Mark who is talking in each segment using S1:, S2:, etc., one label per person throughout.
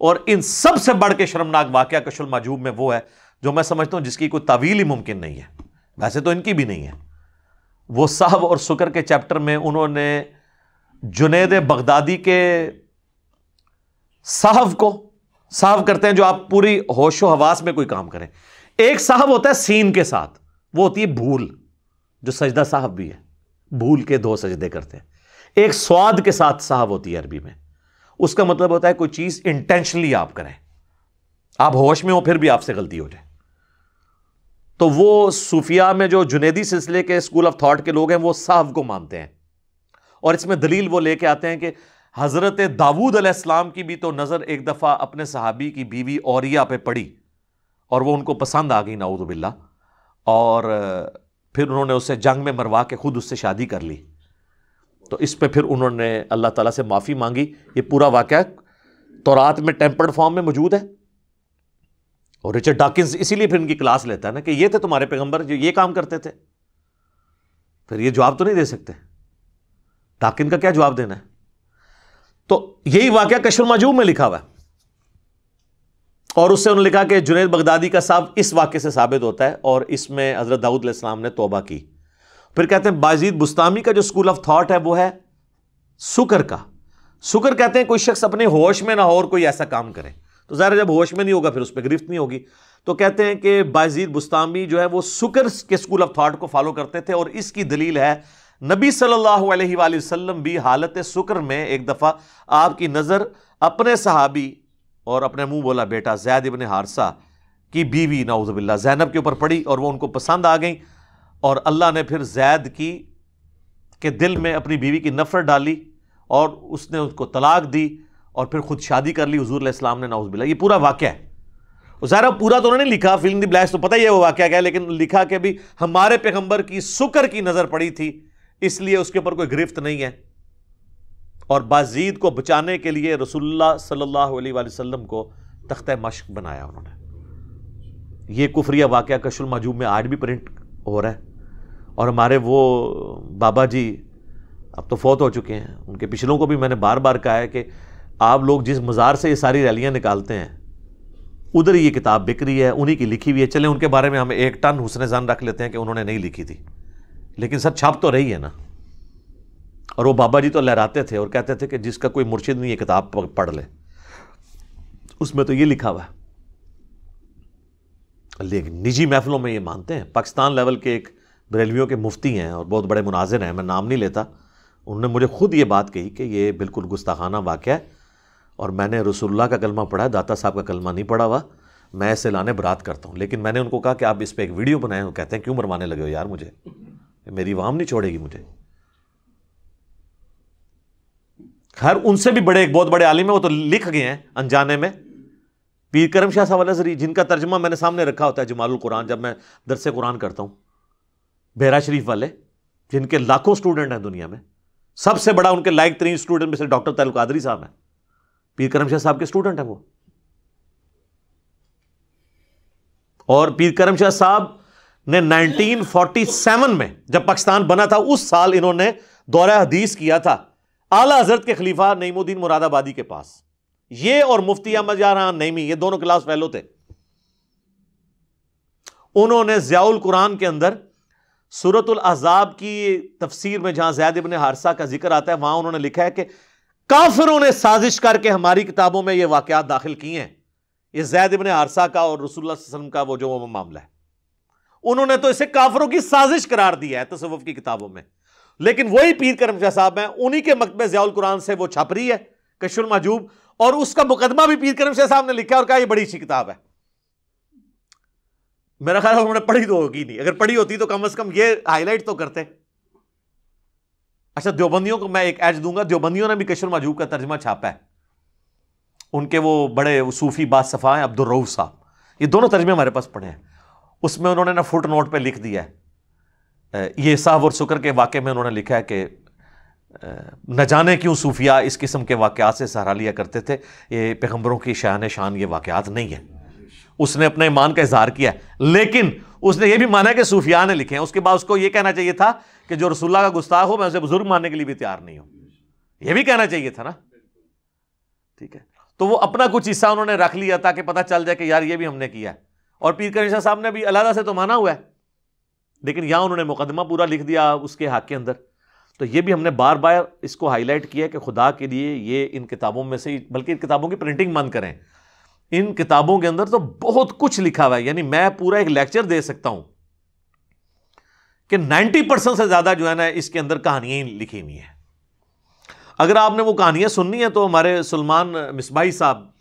S1: और इन सब से बढ़ के शर्मनाक वाक्य कशुल मजूब में वो है जो मैं समझता हूँ जिसकी कोई तवील ही मुमकिन नहीं है वैसे तो इनकी भी नहीं है वो साहब और सुकर के चैप्टर में उन्होंने जुनेद बगदादी के साहब को साहब करते हैं जो आप पूरी होशो हवास में कोई काम करें एक साहब होता है सीन के साथ वो होती है भूल जो सजदा साहब भी है भूल के दो सजदे करते हैं एक स्वाद के साथ साहब होती है अरबी में उसका मतलब होता है कोई चीज़ इंटेंशनली आप करें आप होश में हो फिर भी आपसे गलती हो जाए तो वो सूफिया में जो जुनेदी सिलसिले के स्कूल ऑफ थॉट के लोग हैं वो साहब को मानते हैं और इसमें दलील वो लेके आते हैं कि हज़रत दाऊद अलैहिस्सलाम की भी तो नज़र एक दफ़ा अपने सहाबी की बीवी औरिया पे पड़ी और वो उनको पसंद आ गई नाऊदबिल्ला और फिर उन्होंने उसे जंग में मरवा के ख़ुद उससे शादी कर ली तो इस पे फिर उन्होंने अल्लाह ताला से माफ़ी मांगी ये पूरा वाक़ तोरात में टेम्पर्ड फॉर्म में मौजूद है और रिचर्ड डाकिंस इसीलिए फिर इनकी क्लास लेता है ना कि ये थे तुम्हारे पैगंबर जो ये काम करते थे फिर ये जवाब तो नहीं दे सकते डाकिन का क्या जवाब देना है तो यही वाक़ कश्मीर माजूब में लिखा हुआ है और उससे उन्होंने लिखा कि जुनेद बगदादी का साहब इस वाक्य से साबित होता है और इसमें हज़रत दाऊद ने तोबा की फिर कहते हैं बाजीद बुस्तामी का जो स्कूल ऑफ थाट है वो है सुकर का सुकर कहते हैं कोई शख्स अपने होश में ना हो और कोई ऐसा काम करे तो ज़ाहिर जब होश में नहीं होगा फिर उस पर गिरफ्त नहीं होगी तो कहते हैं कि बाजीद बुस्तामी जो है वो सुकर के स्कूल ऑफ थाट को फॉलो करते थे और इसकी दलील है नबी सल्लल्लाहु अलैहि वसल्लम भी हालत सुकर में एक दफ़ा आपकी नज़र अपने सहाबी और अपने मुंह बोला बेटा जैद इबन हारसा की बीवी नाउजबिल्ला जैनब के ऊपर पड़ी और वो उनको पसंद आ गई और अल्लाह ने फिर जैद की के दिल में अपनी बीवी की नफ़रत डाली और उसने उसको तलाक दी और फिर खुद शादी कर ली हजूर इस्लाम ने नाउज बिला ये पूरा वाक्य है ज़ारा पूरा तो उन्होंने लिखा फिल्म दी ब्लैश तो पता ही है वो वाक्य क्या है लेकिन लिखा कि भी हमारे पैगंबर की सुकर की नज़र पड़ी थी इसलिए उसके ऊपर कोई गिरफ्त नहीं है और बाजीद को बचाने के लिए रसुल्ला सल्लल्लाहु अलैहि वसल्लम को तख्त मश्क बनाया उन्होंने ये कुफरिया वाक़ कशुल मजूब में आज भी प्रिंट हो रहा है और हमारे वो बाबा जी अब तो फौत हो चुके हैं उनके पिछलों को भी मैंने बार बार कहा है कि आप लोग जिस मज़ार से ये सारी रैलियाँ निकालते हैं उधर ये किताब बिक रही है उन्हीं की लिखी हुई है चले उनके बारे में हम एक टन हुसन जान रख लेते हैं कि उन्होंने नहीं लिखी थी लेकिन सर छाप तो रही है ना और वो बाबा जी तो लहराते थे और कहते थे कि जिसका कोई मुर्शिद नहीं ये किताब पढ़ ले उसमें तो ये लिखा हुआ है लेकिन निजी महफलों में ये मानते हैं पाकिस्तान लेवल के एक बरेलवियों के मुफ्ती हैं और बहुत बड़े मुनाजिर हैं मैं नाम नहीं लेता उन्होंने मुझे खुद ये बात कही कि ये बिल्कुल गुस्ताखाना वाक़ है और मैंने रसुल्ला का कलमा पढ़ा दाता साहब का कलमा नहीं पढ़ा हुआ मैं ऐसे लाने बरात करता हूँ लेकिन मैंने उनको कहा कि आप इस पर एक वीडियो बनाएं वो कहते हैं क्यों मरवाने लगे हो यार मुझे मेरी वाम नहीं छोड़ेगी मुझे खैर उनसे भी बड़े एक बहुत बड़े आलिम है वो तो लिख गए हैं अनजाने में पीर करम शाह साहब जरी जिनका तर्जमा मैंने सामने रखा होता है जमाल कुरान जब मैं दरस कुरान करता हूँ बहरा शरीफ वाले जिनके लाखों स्टूडेंट हैं दुनिया में सबसे बड़ा उनके लाइक तरीन स्टूडेंट में से डॉक्टर तालुक कादरी साहब हैं पीर करम शाह साहब के स्टूडेंट हैं वो और पीर करम शाह साहब ने 1947 में जब पाकिस्तान बना था उस साल इन्होंने दौरा हदीस किया था आला हजरत के खलीफा नईमुद्दीन मुरादाबादी के पास ये और मुफ्ती अहमद यार नईमी ये दोनों क्लास फैलो थे उन्होंने ज़ियाउल कुरान के अंदर सूरतुल अजाब की तफसीर में जहां जैद इबन हारसा का जिक्र आता है वहां उन्होंने लिखा है कि काफिरों ने साजिश करके हमारी किताबों में यह वाकत दाखिल किए हैं ये जैद इबन हारसा का और रसुल्ला वसलम का वो जो मामला है उन्होंने तो इसे काफरों की साजिश करार दिया है तसवफ की किताबों में लेकिन वही पीर करमशाह साहब हैं उन्हीं के मकबे जयाल कुरान से वो छप रही है कशुल महजूब और उसका मुकदमा भी पीर करम शाह साहब ने लिखा और कहा यह बड़ी अच्छी किताब है मेरा ख्याल उन्होंने पढ़ी तो होगी नहीं अगर पढ़ी होती तो कम अज कम ये हाईलाइट तो करते अच्छा देवबंदियों को मैं एक एज दूंगा देवबंदियों ने भी कशर माजूब का तर्जमा छापा है उनके वो बड़े वो सूफी बादशफ़ा हैं रऊफ साहब ये दोनों तर्जमे हमारे पास पड़े हैं उसमें उन्होंने ना फुट नोट पर लिख दिया है ये साहब और शुक्र के वाक्य में उन्होंने लिखा है कि न जाने क्यों सूफिया इस किस्म के वाक़ात से सहारा लिया करते थे ये पैगम्बरों की शान शान ये वाक़ात नहीं है उसने अपने ईमान का इजहार किया लेकिन उसने यह भी माना कि सूफिया ने लिखे हैं उसके बाद उसको यह कहना चाहिए था कि जो रसुल्ला का गुस्ताख हो मैं उसे बुजुर्ग मानने के लिए भी तैयार नहीं हूं यह भी कहना चाहिए था ना ठीक है तो वो अपना कुछ हिस्सा उन्होंने रख लिया ताकि पता चल जाए कि यार ये भी हमने किया है और पीर कनिशा साहब ने भी अलहदा से तो माना हुआ है लेकिन यहां उन्होंने मुकदमा पूरा लिख दिया उसके हक के अंदर तो ये भी हमने बार बार इसको हाईलाइट किया कि खुदा के लिए ये इन किताबों में से बल्कि इन किताबों की प्रिंटिंग बंद करें इन किताबों के अंदर तो बहुत कुछ लिखा हुआ है यानी मैं पूरा एक लेक्चर दे सकता हूं कि 90 परसेंट से ज़्यादा जो है ना इसके अंदर कहानियां ही लिखी हुई हैं अगर आपने वो कहानियां सुननी है तो हमारे सलमान मिसबाई साहब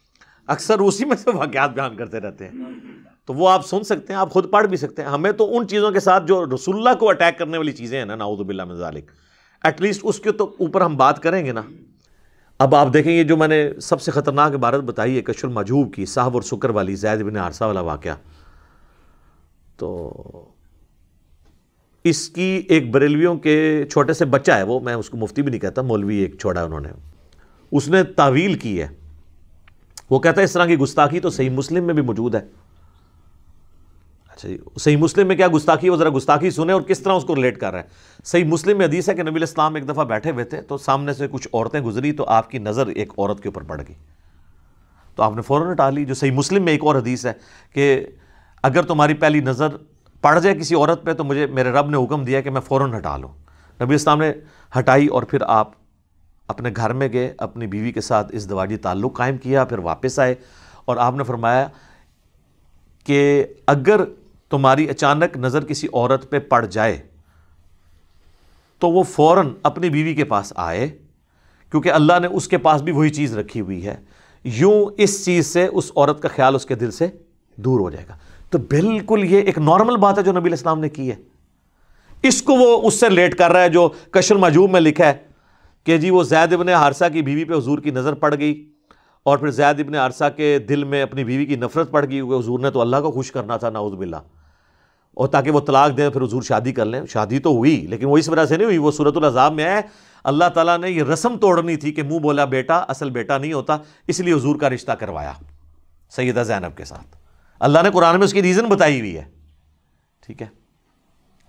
S1: अक्सर उसी में से वाक़ात बयान करते रहते हैं तो वो आप सुन सकते हैं आप खुद पढ़ भी सकते हैं हमें तो उन चीज़ों के साथ जो रसुल्ला को अटैक करने वाली चीज़ें हैं ना नाउदबिल्ला मजालिक एटलीस्ट उसके तो ऊपर हम बात करेंगे ना अब आप देखेंगे जो मैंने सबसे ख़तरनाक इबारत बताई है कशुल मजहूब की साहब और सुकर वाली जैद बिन आरसा वाला वाक़ तो इसकी एक बरेलवियों के छोटे से बच्चा है वो मैं उसको मुफ्ती भी नहीं कहता मौलवी एक छोड़ा उन्होंने उसने तावील की है वो कहता है इस तरह की गुस्ताखी तो सही मुस्लिम में भी मौजूद है अच्छा सही मुस्लिम में क्या गुस्ताखी वो ज़रा गुस्ताखी सुने और किस तरह उसको रिलेट कर रहे हैं सही मुस्लिम में हदीस है कि नबी इस्लाम एक दफ़ा बैठे हुए थे तो सामने से कुछ औरतें गुजरी तो आपकी नज़र एक औरत के ऊपर पड़ गई तो आपने फ़ौरन हटा ली जो सही मुस्लिम में एक और हदीस है कि अगर तुम्हारी पहली नज़र पड़ जाए किसी औरत पर तो मुझे मेरे रब ने हुक्म दिया कि मैं फ़ौर हटा लूँ नबी इस्लाम ने हटाई और फिर आप अपने घर में गए अपनी बीवी के साथ इस दवाजी ताल्लुक़ कायम किया फिर वापस आए और आपने फरमाया कि अगर तुम्हारी अचानक नज़र किसी औरत पे पड़ जाए तो वो फ़ौर अपनी बीवी के पास आए क्योंकि अल्लाह ने उसके पास भी वही चीज़ रखी हुई है यूँ इस चीज़ से उस औरत का ख्याल उसके दिल से दूर हो जाएगा तो बिल्कुल ये एक नॉर्मल बात है जो नबी इस्लाम ने की है इसको वो उससे लेट कर रहा है जो कशर मजूब में लिखा है कि जी वो जैद इबन हारसा की बीवी पे हजूर की नज़र पड़ गई और फिर जैद इबन हारसा के दिल में अपनी बीवी की नफरत पड़ गई हुई हजूर ने तो अल्लाह को खुश करना था बिल्ला और ताकि वो तलाक दें फिर हजूर शादी कर लें शादी तो हुई लेकिन वो इस वजह से नहीं हुई वो सूरत अजाब में है अल्लाह ताला ने ये रस्म तोड़नी थी कि मुंह बोला बेटा असल बेटा नहीं होता इसलिए हजूर का रिश्ता करवाया सैदा जैनब के साथ अल्लाह ने कुरान में उसकी रीज़न बताई हुई है ठीक है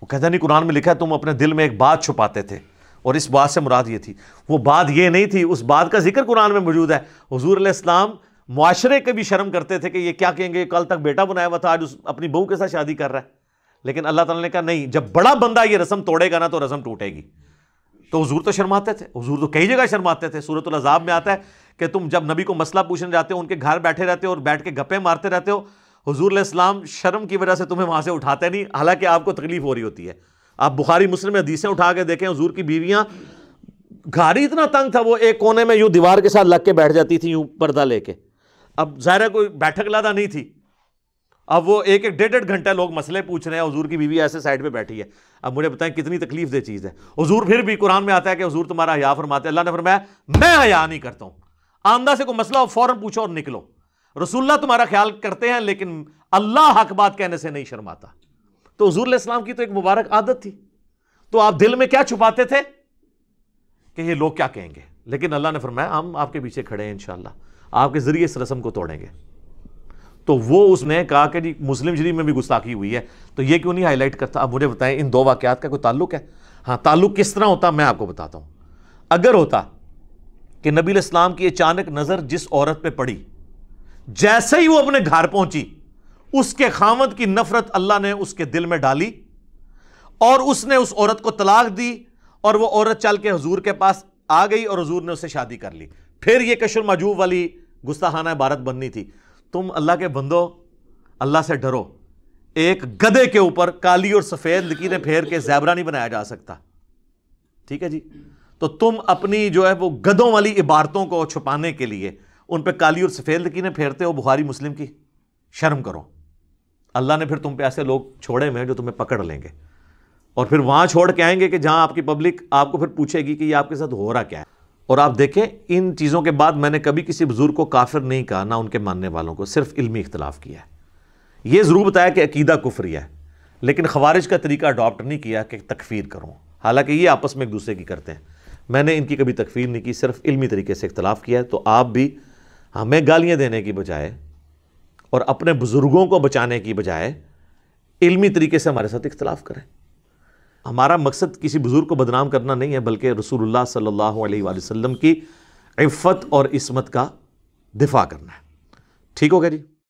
S1: वो कहता नहीं कुरान में लिखा है तुम अपने दिल में एक बात छुपाते थे और इस बात से मुराद ये थी वो बात ये नहीं थी उस बात का जिक्र कुरान में मौजूद है हजूर इस्लाम माशरे के भी शर्म करते थे कि ये क्या कहेंगे कल तक बेटा बनाया हुआ था आज उस अपनी बहू के साथ शादी कर रहा है लेकिन अल्लाह तला ने कहा नहीं जब बड़ा बंदा ये रस्म तोड़ेगा ना तो रस्म टूटेगी तो हजूर तो शर्माते थे हजूर तो कई जगह शर्माते थे सूरत अजाब में आता है कि तुम जब नबी को मसला पूछने जाते हो उनके घर बैठे रहते हो और बैठ के गप्पे मारते रहते हो हजूर इस्लाम शर्म की वजह से तुम्हें वहाँ से उठाते नहीं हालांकि आपको तकलीफ हो रही होती है आप बुखारी मुस्लिम हदीसें उठा के देखें हजूर की बीवियाँ घर ही इतना तंग था वो एक कोने में यूँ दीवार के साथ लग के बैठ जाती थी यूँ पर्दा लेके अब ज़ाहिर कोई बैठक लादा नहीं थी अब वो एक एक डेढ़ डेढ़ घंटा लोग मसले पूछ रहे हैं हजूर की बीवी ऐसे साइड पे बैठी है अब मुझे बताएं कितनी तकलीफ दे चीज़ है हजूर फिर भी कुरान में आता है कि हजूर तुम्हारा हया फरमाते अल्लाह ने फरमाया मैं हया नहीं करता हूँ आमदा से कोई मसला हो फ़ौरन पूछो और निकलो रसुल्ला तुम्हारा ख्याल करते हैं लेकिन अल्लाह हक बात कहने से नहीं शर्माता तो हजूर इस्लाम की तो एक मुबारक आदत थी तो आप दिल में क्या छुपाते थे कि ये लोग क्या कहेंगे लेकिन अल्लाह ने फरमाया हम आपके पीछे खड़े हैं इन आपके ज़रिए इस रस्म को तोड़ेंगे तो वो उसने कहा कि जी मुस्लिम शरीफ में भी गुस्ताखी हुई है तो ये क्यों नहीं हाईलाइट करता अब मुझे बताएं इन दो वाक्यात का कोई ताल्लुक है हाँ ताल्लुक किस तरह होता मैं आपको बताता हूँ अगर होता कि नबी इस्लाम की अचानक नज़र जिस औरत पर पड़ी जैसे ही वो अपने घर पहुंची उसके खामद की नफरत अल्लाह ने उसके दिल में डाली और उसने उस औरत को तलाक दी और वो औरत चल के हजूर के पास आ गई और हजूर ने उससे शादी कर ली फिर ये कशुर मजूब वाली गुस्ताहाना इबारत बननी थी तुम अल्लाह के बंदो अल्लाह से डरो एक गधे के ऊपर काली और सफ़ेद लकीरें फेर के जैबरा नहीं बनाया जा सकता ठीक है जी तो तुम अपनी जो है वो गधों वाली इबारतों को छुपाने के लिए उन पर काली और सफ़ेद लकीरें फेरते हो बुहारी मुस्लिम की शर्म करो अल्लाह ने फिर तुम पे ऐसे लोग छोड़े हुए हैं जो तुम्हें पकड़ लेंगे और फिर वहाँ छोड़ के आएंगे कि जहां आपकी पब्लिक आपको फिर पूछेगी कि ये आपके साथ हो रहा क्या है और आप देखें इन चीज़ों के बाद मैंने कभी किसी बुज़ुर्ग को काफिर नहीं कहा ना उनके मानने वालों को सिर्फ इल्मी इख्तलाफ किया है ये ज़रूर बताया कि अकीदा कुफरी है लेकिन खवारिज का तरीका अडॉप्ट नहीं किया कि तकफीर करूँ हालांकि ये आपस में एक दूसरे की करते हैं मैंने इनकी कभी तकफीर नहीं की सिर्फ इल्मी तरीके से इख्तलाफ किया है तो आप भी हमें गालियाँ देने की बजाय और अपने बुज़ुर्गों को बचाने की बजाय इल्मी तरीके से हमारे साथ इख्तलाफ करें हमारा मकसद किसी बुज़ुर्ग को बदनाम करना नहीं है बल्कि रसूलुल्लाह सल्लल्लाहु अलैहि वसल्लम की इफ़्फ़त और इसमत का दिफा करना है ठीक हो गया जी